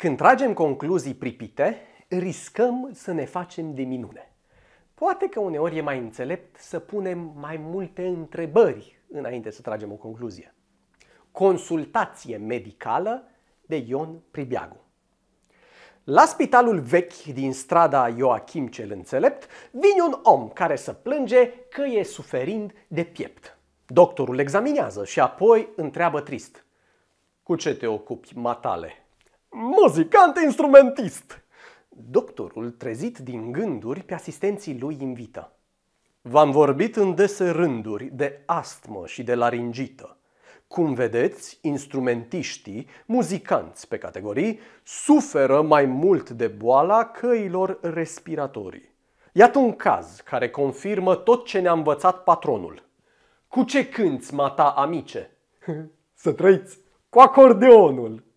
Când tragem concluzii pripite, riscăm să ne facem de minune. Poate că uneori e mai înțelept să punem mai multe întrebări înainte să tragem o concluzie. Consultație medicală de Ion Pribiagu. La spitalul vechi din strada Joachim cel Înțelept vine un om care să plânge că e suferind de piept. Doctorul examinează și apoi întreabă trist. Cu ce te ocupi, matale? muzicant instrumentist. Doctorul, trezit din gânduri, pe asistenții lui invită. V-am vorbit în dese rânduri de astmă și de laringită. Cum vedeți, instrumentiștii, muzicanți pe categorii, suferă mai mult de boala căilor respiratorii. Iată un caz care confirmă tot ce ne-a învățat patronul. Cu ce cânți, mata amice? Să trăiți! Cu acordeonul!